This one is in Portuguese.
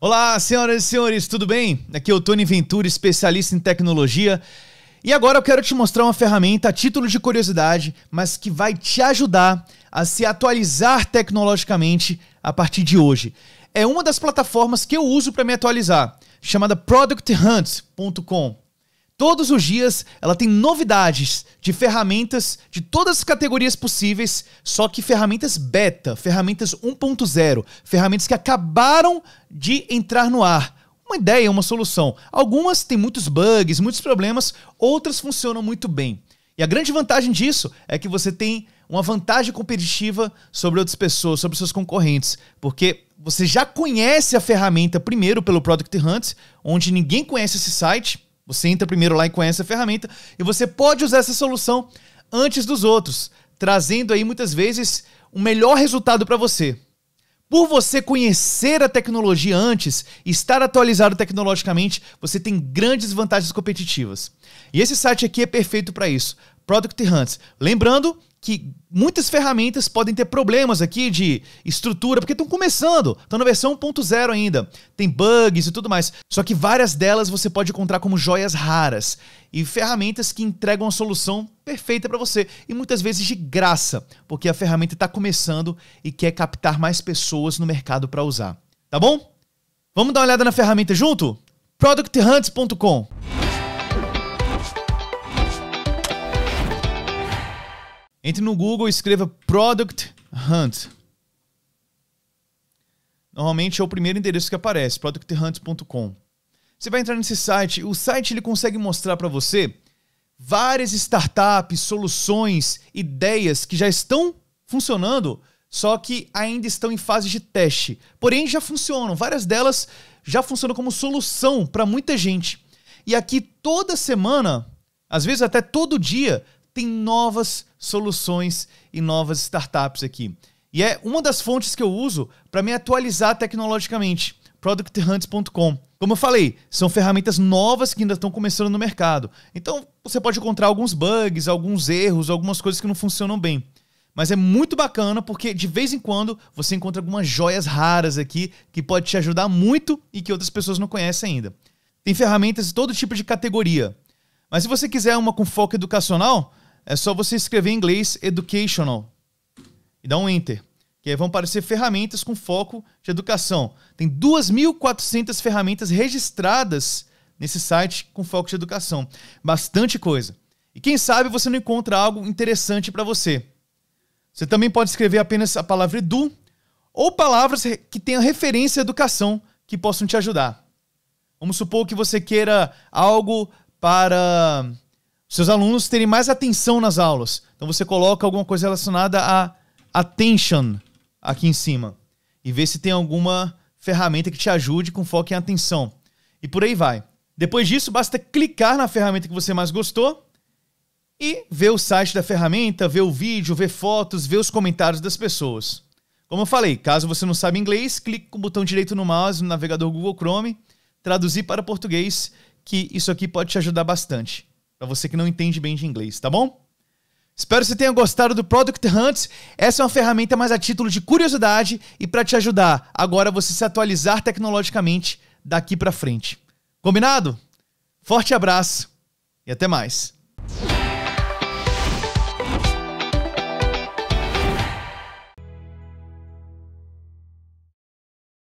Olá, senhoras e senhores, tudo bem? Aqui é o Tony Ventura, especialista em tecnologia. E agora eu quero te mostrar uma ferramenta a título de curiosidade, mas que vai te ajudar a se atualizar tecnologicamente a partir de hoje. É uma das plataformas que eu uso para me atualizar, chamada producthunt.com. Todos os dias ela tem novidades de ferramentas de todas as categorias possíveis, só que ferramentas beta, ferramentas 1.0, ferramentas que acabaram de entrar no ar uma ideia, uma solução. Algumas têm muitos bugs, muitos problemas, outras funcionam muito bem. E a grande vantagem disso é que você tem uma vantagem competitiva sobre outras pessoas, sobre seus concorrentes, porque você já conhece a ferramenta primeiro pelo Product Hunt, onde ninguém conhece esse site você entra primeiro lá e conhece a ferramenta e você pode usar essa solução antes dos outros, trazendo aí muitas vezes um melhor resultado para você. Por você conhecer a tecnologia antes, estar atualizado tecnologicamente, você tem grandes vantagens competitivas. E esse site aqui é perfeito para isso, Product Hunts. Lembrando que muitas ferramentas podem ter problemas aqui de estrutura, porque estão começando, estão na versão 1.0 ainda, tem bugs e tudo mais. Só que várias delas você pode encontrar como joias raras e ferramentas que entregam a solução perfeita para você e muitas vezes de graça, porque a ferramenta está começando e quer captar mais pessoas no mercado para usar. Tá bom? Vamos dar uma olhada na ferramenta junto? producthunt.com Entre no Google e escreva Product Hunt. Normalmente é o primeiro endereço que aparece, producthunt.com. Você vai entrar nesse site, o site ele consegue mostrar para você várias startups, soluções, ideias que já estão funcionando, só que ainda estão em fase de teste. Porém, já funcionam. Várias delas já funcionam como solução para muita gente. E aqui toda semana, às vezes até todo dia, tem novas soluções e novas startups aqui. E é uma das fontes que eu uso para me atualizar tecnologicamente, producthunts.com. Como eu falei, são ferramentas novas que ainda estão começando no mercado. Então você pode encontrar alguns bugs, alguns erros, algumas coisas que não funcionam bem. Mas é muito bacana porque de vez em quando você encontra algumas joias raras aqui que pode te ajudar muito e que outras pessoas não conhecem ainda. Tem ferramentas de todo tipo de categoria. Mas se você quiser uma com foco educacional, é só você escrever em inglês educational e dar um enter. Que aí vão aparecer ferramentas com foco de educação. Tem 2.400 ferramentas registradas nesse site com foco de educação. Bastante coisa. E quem sabe você não encontra algo interessante para você. Você também pode escrever apenas a palavra edu ou palavras que tenham referência à educação que possam te ajudar. Vamos supor que você queira algo para seus alunos terem mais atenção nas aulas. Então você coloca alguma coisa relacionada a attention aqui em cima e vê se tem alguma ferramenta que te ajude com foco em atenção. E por aí vai. Depois disso, basta clicar na ferramenta que você mais gostou e ver o site da ferramenta, ver o vídeo, ver fotos, ver os comentários das pessoas. Como eu falei, caso você não saiba inglês, clique com o botão direito no mouse no navegador Google Chrome, traduzir para português, que isso aqui pode te ajudar bastante para você que não entende bem de inglês, tá bom? Espero que você tenha gostado do Product Hunts. Essa é uma ferramenta mais a título de curiosidade e para te ajudar agora você se atualizar tecnologicamente daqui para frente. Combinado? Forte abraço e até mais.